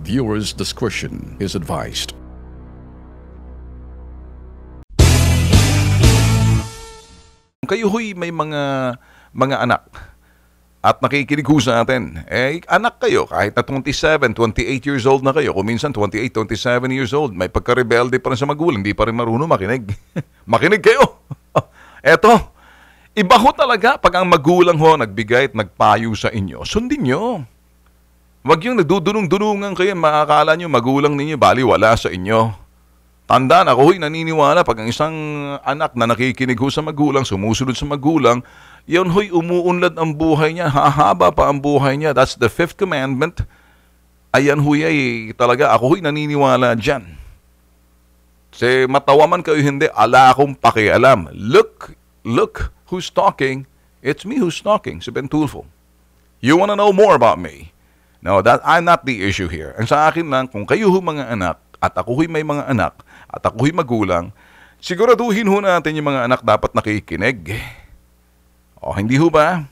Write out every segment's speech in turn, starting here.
Viewers' discretion is advised. kayo hoy may mga mga anak at nakikinig ko sa atin, eh anak kayo kahit na 27, 28 years old na kayo, kung minsan 28, 27 years old, may pagka-rebelde pa rin sa magulang, hindi pa rin marunong makinig. makinig kayo! Eto, iba ho talaga pag ang magulang ho nagbigay at nagpayo sa inyo, sundin nyo. Wag yung nagdudunong-dunungan kayo, makakala nyo, magulang ninyo, bali wala sa inyo. Tandaan, ako ho'y naniniwala pag ang isang anak na nakikinig ho sa magulang, sumusunod sa magulang, yon ho'y umuunlad ang buhay niya, hahaba pa ang buhay niya. That's the fifth commandment. Ayan ho'y ay talaga, ako ho'y naniniwala dyan. Kasi matawa man kayo hindi, ala akong pakialam. Look, look who's talking. It's me who's talking, si Ben Tulfo. You wanna know more about me? No, that I'm not the issue here. Ang sa akin lang, kung kayo ho mga anak, at ako ho'y may mga anak, at ako ho'y magulang, siguraduhin ho natin yung mga anak dapat nakikinig. O, oh, hindi ho ba?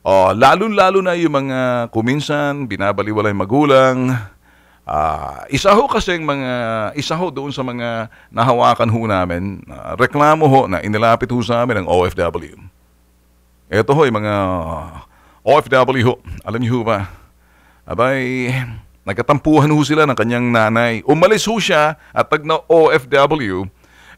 O, oh, lalo-lalo na yung mga kuminsan, binabaliwalay magulang. Uh, isa ho kasi mga, isa ho doon sa mga nahawakan ho namin, uh, reklamo ho na inilapit ho sa amin ng OFW. Ito ho, yung mga OFW ho. Alam niyo ho ba? Abay, nagkatampuhan ho sila ng kanyang nanay. Umalis ho siya at pag na OFW,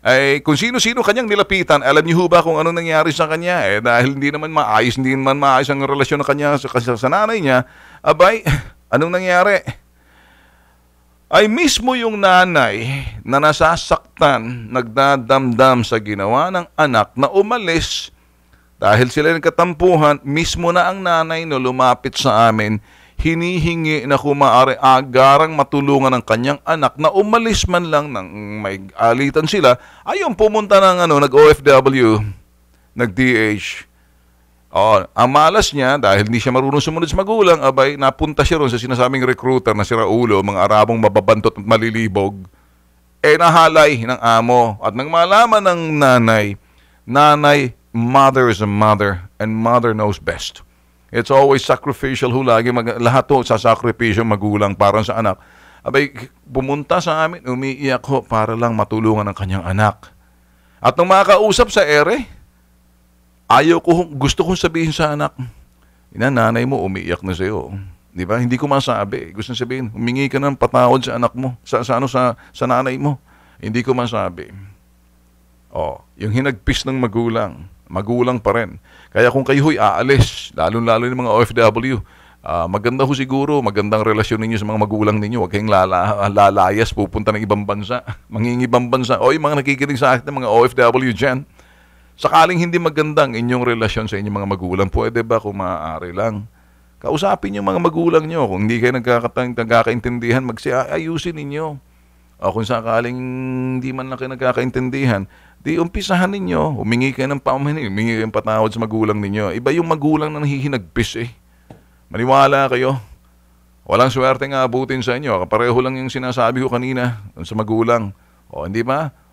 ay kung sino-sino kanyang nilapitan, alam niyo ho ba kung ano nangyari sa kanya? Eh, dahil hindi naman maayos, hindi naman maayos ang relasyon ng kanya sa, sa, sa nanay niya. Abay, anong nangyari? Ay mismo yung nanay na nasasaktan, nagdadamdam sa ginawa ng anak na umalis dahil sila nagkatampuhan, mismo na ang nanay no lumapit sa amin hinihingi na kumaari agarang matulungan ng kanyang anak na umalis man lang ng may alitan sila. Ayun, pumunta ng ano, nag-OFW, nag-DH. Oh, ang malas niya, dahil hindi siya marunong sumunod sa magulang, abay, napunta siya ron sa sinasaming recruiter na si Raulo, oh, mga Arabong mababantot at malilibog. Eh, nahalay ng amo at nang malaman ng nanay, nanay, mother is a mother and mother knows best. It's always sacrificial ho. Lagi mag, lahat ho, sasakripisyo magulang para sa anak. Abay, pumunta sa amin, umiiyak ho para lang matulungan ang kanyang anak. At nung makausap sa ere, ayaw ko, gusto kong sabihin sa anak, ina, nanay mo, umiiyak na sa'yo. Di ba? Hindi ko masabi. Gusto sabihin, humingi ka ng patawad sa anak mo, sa, sa, ano, sa, sa nanay mo. Hindi ko masabi. Oh, yung hinagpis ng magulang. Magulang pa rin. Kaya kung kayo ho'y aalis, lalo-lalo ng mga OFW, uh, ah, maganda ho siguro, magandang relasyon ninyo sa mga magulang ninyo. Huwag kayong lala, lalayas, pupunta ng ibang bansa, Manging ibang bansa. O mga nakikinig sa akin, mga OFW dyan, sakaling hindi magandang inyong relasyon sa inyong mga magulang, pwede ba kung maaari lang? Kausapin niyo mga magulang niyo. Kung hindi kayo nagkakaintindihan, magsiayusin ninyo. O ah, kung sakaling hindi man lang kayo nagkakaintindihan, di umpisahan ninyo, humingi kayo ng pamahinhin, humingi kayo ng patawad sa magulang ninyo. Iba yung magulang na nahihinagpis eh. Maniwala kayo. Walang swerte nga abutin sa inyo. Kapareho lang yung sinasabi ko kanina sa magulang. O, hindi ba?